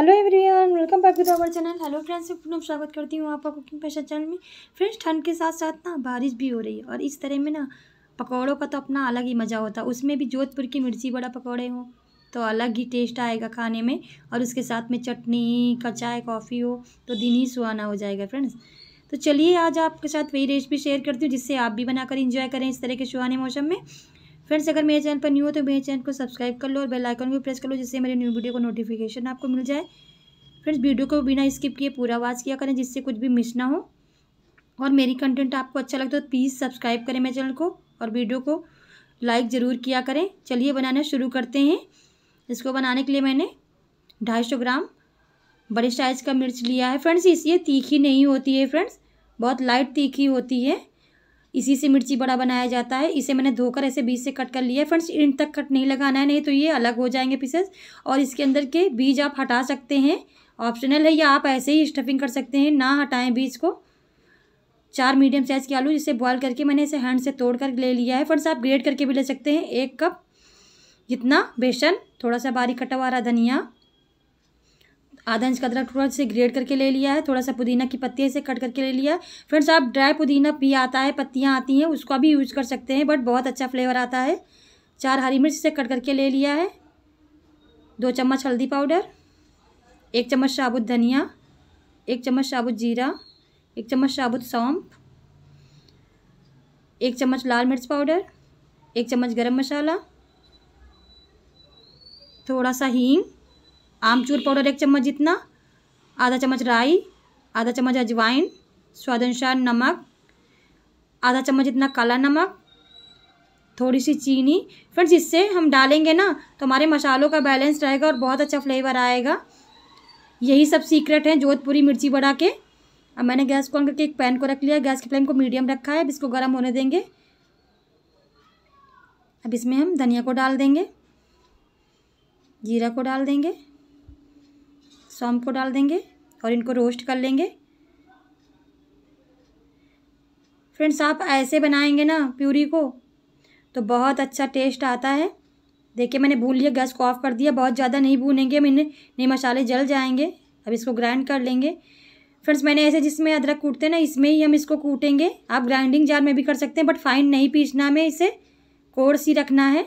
Hello everyone welcome back to our channel hello friends मैं स्वागत करती हूँ आपका कुकिंग पेशा चैनल में फ्रेंड्स ठंड के साथ साथ ना बारिश भी हो रही है और इस तरह में ना पकौड़ों का तो अपना अलग ही मज़ा होता है उसमें भी जोधपुर की मिर्ची बड़ा पकौड़े हों तो अलग ही टेस्ट आएगा खाने में और उसके साथ में चटनी का चाय कॉफ़ी हो तो दिन ही सुहाना हो जाएगा फ्रेंड्स तो चलिए आज आपके साथ वही रेसिपी शेयर करती हूँ जिससे आप भी बनाकर इंजॉय करें इस तरह के सुहाने मौसम में फ्रेंड्स अगर मेरे चैनल पर न्यू हो तो मेरे चैनल को सब्सक्राइब कर लो और बेल आइकन भी प्रेस कर लो जिससे मेरे न्यू वीडियो को नोटिफिकेशन आपको मिल जाए फ्रेंड्स वीडियो को बिना स्किप किए पूरा वॉच किया करें जिससे कुछ भी मिस ना हो और मेरी कंटेंट आपको अच्छा लगता है तो प्लीज़ सब्सक्राइब करें मेरे चैनल को और वीडियो को लाइक ज़रूर किया करें चलिए बनाना शुरू करते हैं इसको बनाने के लिए मैंने ढाई सौ ग्राम बड़े साइज़ का मिर्च लिया है फ्रेंड्स इस तीखी नहीं होती है फ्रेंड्स बहुत लाइट तीखी होती है इसी से मिर्ची बड़ा बनाया जाता है इसे मैंने धोकर ऐसे बीज से कट कर लिया है फ्रेंड्स इंड तक कट नहीं लगाना है नहीं तो ये अलग हो जाएंगे पीसेस और इसके अंदर के बीज आप हटा सकते हैं ऑप्शनल है या आप ऐसे ही स्टफिंग कर सकते हैं ना हटाएं बीज को चार मीडियम साइज़ के आलू जिसे बॉयल करके मैंने इसे हैंड से तोड़ कर ले लिया है फ्रेंड्स आप ग्रेड करके भी ले सकते हैं एक कप जितना बेसन थोड़ा सा बारीक कटा हुआ धनिया आधा इंच का अदरक थोड़ा से ग्रेड करके ले लिया है थोड़ा सा पुदीना की पत्तियाँ से कट करके ले लिया है फ्रेंड्स आप ड्राई पुदीना भी आता है पत्तियाँ आती हैं उसको भी यूज कर सकते हैं बट बहुत अच्छा फ्लेवर आता है चार हरी मिर्च से कट करके ले लिया है दो चम्मच हल्दी पाउडर एक चम्मच साबुत धनिया एक चम्मच साबुत जीरा एक चम्मच साबुत सौंप एक चम्मच लाल मिर्च पाउडर एक चम्मच गरम मसाला थोड़ा सा हींग आमचूर पाउडर एक चम्मच जितना आधा चम्मच राई आधा चम्मच अजवाइन स्वाद अनुसार नमक आधा चम्मच जितना काला नमक थोड़ी सी चीनी फ्रेंड्स इससे हम डालेंगे ना तो हमारे मसालों का बैलेंस रहेगा और बहुत अच्छा फ्लेवर आएगा यही सब सीक्रेट हैं जोधपुरी मिर्ची बड़ा के अब मैंने गैस को ऑन करके एक पैन को रख लिया गैस की फ्लेम को मीडियम रखा है अब इसको गर्म होने देंगे अब इसमें हम धनिया को डाल देंगे जीरा को डाल देंगे सौंफ को डाल देंगे और इनको रोस्ट कर लेंगे फ्रेंड्स आप ऐसे बनाएंगे ना प्यूरी को तो बहुत अच्छा टेस्ट आता है देखिए मैंने भून लिया गैस को ऑफ कर दिया बहुत ज़्यादा नहीं भूनेंगे मैंने नहीं मसाले जल जाएंगे अब इसको ग्राइंड कर लेंगे फ्रेंड्स मैंने ऐसे जिसमें अदरक कूटते हैं ना इसमें ही हम इसको कूटेंगे आप ग्राइंडिंग जार में भी कर सकते हैं बट फाइन नहीं पीसना हमें इसे कोर्स ही रखना है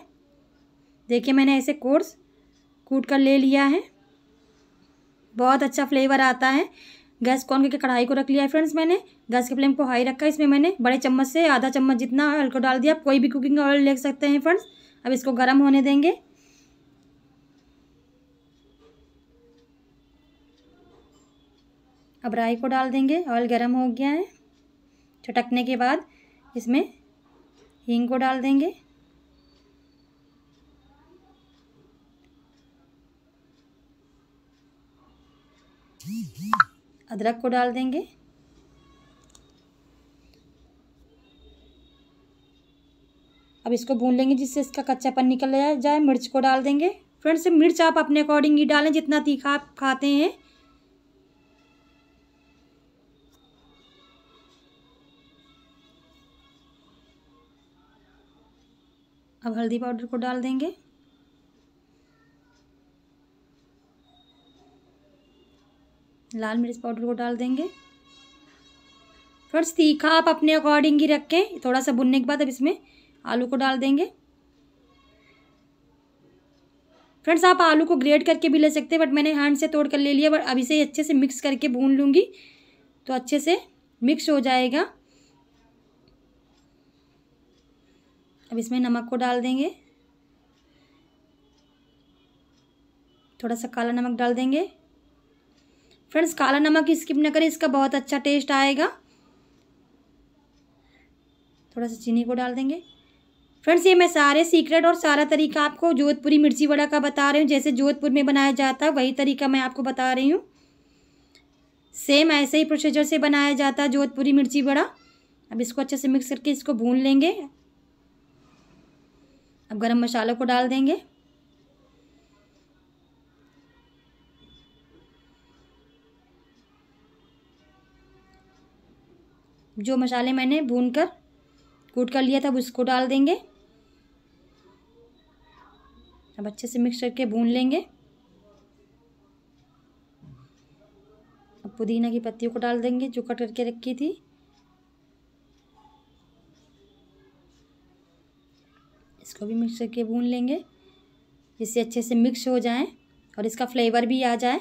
देखिए मैंने ऐसे कोर्स कूट कर ले लिया है बहुत अच्छा फ्लेवर आता है गैस कौन करके कढ़ाई को रख लिया है फ्रेंड्स मैंने गैस के फ्लेम को हाई रखा है इसमें मैंने बड़े चम्मच से आधा चम्मच जितना ऑयल को डाल दिया कोई भी कुकिंग ऑयल ले सकते हैं फ्रेंड्स अब इसको गर्म होने देंगे अब राई को डाल देंगे ऑयल गर्म हो गया है चटकने के बाद इसमें हींग को डाल देंगे अदरक को डाल देंगे अब इसको भून लेंगे जिससे इसका कच्चापन निकल जाए मिर्च को डाल देंगे फ्रेंड्स मिर्च आप अपने अकॉर्डिंग ही डालें जितना तीखा आप खाते हैं अब हल्दी पाउडर को डाल देंगे लाल मिर्च पाउडर को डाल देंगे फ्रेंड्स तीखा आप अपने अकॉर्डिंग ही रखें थोड़ा सा भुनने के बाद अब इसमें आलू को डाल देंगे फ्रेंड्स आप आलू को ग्रेट करके भी ले सकते हैं बट मैंने हैंड से तोड़ कर ले लिया बट अभी इसे अच्छे से मिक्स करके भून लूँगी तो अच्छे से मिक्स हो जाएगा अब इसमें नमक को डाल देंगे थोड़ा सा काला नमक डाल देंगे फ्रेंड्स काला नमक स्किप ना करें इसका बहुत अच्छा टेस्ट आएगा थोड़ा सा चीनी को डाल देंगे फ्रेंड्स ये मैं सारे सीक्रेट और सारा तरीका आपको जोधपुरी मिर्ची वड़ा का बता रही हूँ जैसे जोधपुर में बनाया जाता है वही तरीका मैं आपको बता रही हूँ सेम ऐसे ही प्रोसीजर से बनाया जाता है जोधपुरी मिर्ची वड़ा अब इसको अच्छे से मिक्स करके इसको भून लेंगे अब गरम मसालों को डाल देंगे जो मसाले मैंने भून कर कूट कर लिया था उसको डाल देंगे अब अच्छे से मिक्स करके भून लेंगे अब पुदीना की पत्तियों को डाल देंगे जो कट करके रखी थी इसको भी मिक्स करके भून लेंगे जिससे अच्छे से मिक्स हो जाए और इसका फ्लेवर भी आ जाए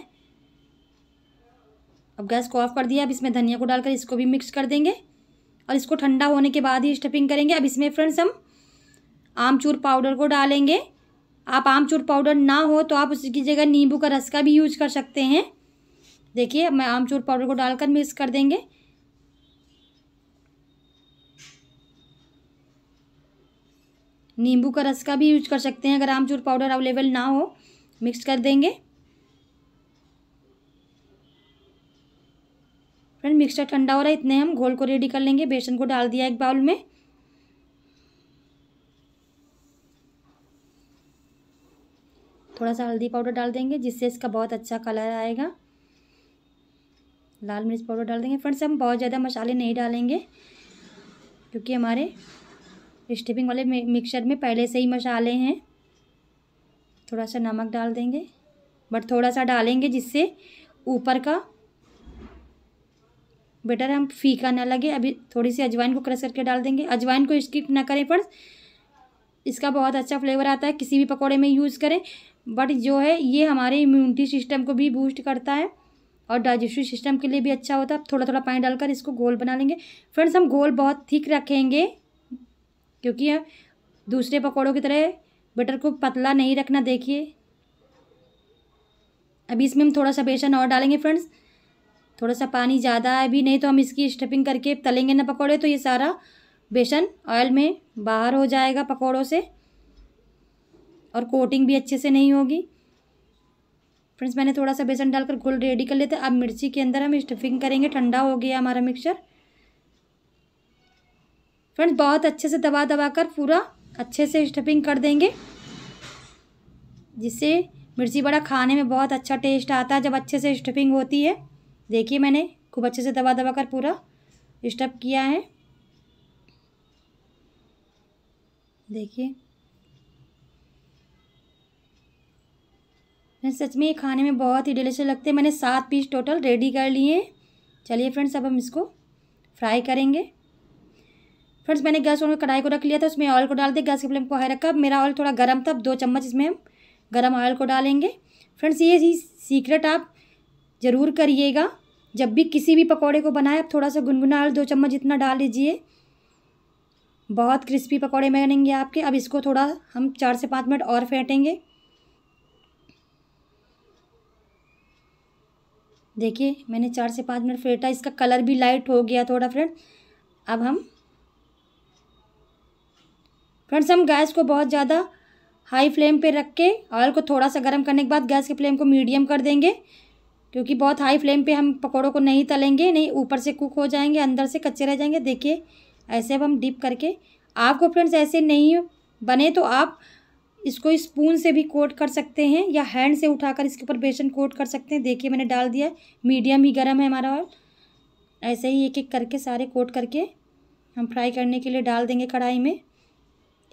अब गैस को ऑफ कर दिया अब इसमें धनिया को डालकर इसको भी मिक्स कर देंगे और इसको ठंडा होने के बाद ही स्टफिंग करेंगे अब इसमें फ्रेंड्स हम आमचूर पाउडर को डालेंगे आप आमचूर पाउडर ना हो तो आप उसकी जगह नींबू का रस का भी यूज कर सकते हैं देखिए मैं आमचूर पाउडर को डालकर मिक्स कर देंगे नींबू का रस का भी यूज कर सकते हैं अगर आमचूर पाउडर अवेलेबल ना हो मिक्स कर देंगे फ्रेंड मिक्सचर ठंडा हो रहा है इतने हम घोल को रेडी कर लेंगे बेसन को डाल दिया एक बाउल में थोड़ा सा हल्दी पाउडर डाल देंगे जिससे इसका बहुत अच्छा कलर आएगा लाल मिर्च पाउडर डाल देंगे फ्रेंड्स हम बहुत ज़्यादा मसाले नहीं डालेंगे क्योंकि हमारे स्टिपिंग वाले मिक्सचर में पहले से ही मसाले हैं थोड़ा सा नमक डाल देंगे बट थोड़ा सा डालेंगे जिससे ऊपर का बेटर हम फीका ना लगे अभी थोड़ी सी अजवाइन को क्रश करके डाल देंगे अजवाइन को स्किप ना करें पर इसका बहुत अच्छा फ्लेवर आता है किसी भी पकौड़े में यूज़ करें बट जो है ये हमारे इम्यूनिटी सिस्टम को भी बूस्ट करता है और डाइजेस्टिव सिस्टम के लिए भी अच्छा होता है थोड़ा थोड़ा पानी डालकर इसको घोल बना लेंगे फ्रेंड्स हम घोल बहुत थिक रखेंगे क्योंकि दूसरे पकौड़ों की तरह बटर को पतला नहीं रखना देखिए अभी इसमें हम थोड़ा सा बेसन और डालेंगे फ्रेंड्स थोड़ा सा पानी ज़्यादा है भी नहीं तो हम इसकी स्टफिंग करके तलेंगे ना पकौड़े तो ये सारा बेसन ऑयल में बाहर हो जाएगा पकौड़ों से और कोटिंग भी अच्छे से नहीं होगी फ्रेंड्स मैंने थोड़ा सा बेसन डालकर घोल रेडी कर लेते अब मिर्ची के अंदर हम स्टफिंग करेंगे ठंडा हो गया हमारा मिक्सचर फ्रेंड्स बहुत अच्छे से दबा दबा कर पूरा अच्छे से स्टफिंग कर देंगे जिससे मिर्ची बड़ा खाने में बहुत अच्छा टेस्ट आता है जब अच्छे से स्टफिंग होती है देखिए मैंने खूब अच्छे से दबा दबा कर पूरा स्टप किया है देखिए फ्रेंड्स सच में ये खाने में बहुत ही डिलीशियस लगते हैं मैंने सात पीस टोटल रेडी कर लिए हैं चलिए फ्रेंड्स अब हम इसको फ्राई करेंगे फ्रेंड्स मैंने गैस और कढ़ाई को रख लिया था उसमें ऑयल को डाल दिया गैस की फ्लेम को हाई रखा मेरा ऑयल थोड़ा गर्म था दो चम्मच इसमें हम गर्म ऑयल को डालेंगे फ्रेंड्स ये ही सीक्रेट आप ज़रूर करिएगा जब भी किसी भी पकौड़े को बनाए आप थोड़ा सा गुनगुना और दो चम्मच इतना डाल लीजिए बहुत क्रिस्पी पकौड़े बनेंगे आपके अब इसको थोड़ा हम चार से पाँच मिनट और फेंटेंगे देखिए मैंने चार से पाँच मिनट फेंटा इसका कलर भी लाइट हो गया थोड़ा फ्रेंड अब हम फ्रेंड्स हम गैस को बहुत ज़्यादा हाई फ्लेम पे रख के ऑयल को थोड़ा सा गर्म करने के बाद गैस के फ्लेम को मीडियम कर देंगे क्योंकि बहुत हाई फ्लेम पे हम पकौड़ों को नहीं तलेंगे नहीं ऊपर से कुक हो जाएंगे अंदर से कच्चे रह जाएंगे देखिए ऐसे अब हम डीप करके आपको फ्रेंड्स ऐसे नहीं बने तो आप इसको स्पून इस से भी कोट कर सकते हैं या हैंड से उठाकर इसके ऊपर बेसन कोट कर सकते हैं देखिए मैंने डाल दिया मीडियम ही गर्म है हमारा ऑयल ऐसे ही एक एक करके सारे कोट करके हम फ्राई करने के लिए डाल देंगे कढ़ाई में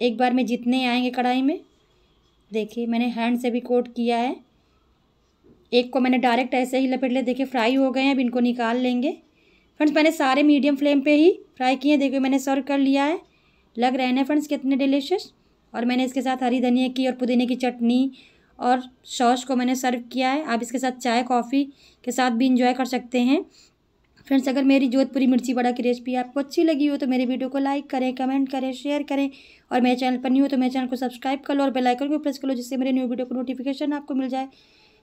एक बार में जितने आएंगे कढ़ाई में देखिए मैंने हैंड से भी कोट किया है एक को मैंने डायरेक्ट ऐसे ही लपेट लिया देखिए फ्राई हो गए हैं अब इनको निकाल लेंगे फ्रेंड्स मैंने सारे मीडियम फ्लेम पे ही फ्राई किए हैं देखिए मैंने सर्व कर लिया है लग रहे हैं फ्रेंड्स कितने डिलीशियस और मैंने इसके साथ हरी धनिया की और पुदीने की चटनी और सॉस को मैंने सर्व किया है आप इसके साथ चाय कॉफ़ी के साथ भी इंजॉय कर सकते हैं फ्रेंड्स अगर मेरी जोधपुरी मिर्ची बड़ा की रेसिपी आपको अच्छी लगी हो तो मेरे वीडियो को लाइक करें कमेंट करें शेयर करें और मेरे चैनल पर न्यू हो तो मेरे चैनल को सब्सक्राइब कर लो और बेल आइकन को प्रेस कर लो जिससे मेरे न्यू वीडियो को नोटिफिकेशन आपको मिल जाए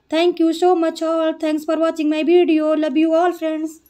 Thank you so much all. Thanks for watching my video. Love you all friends.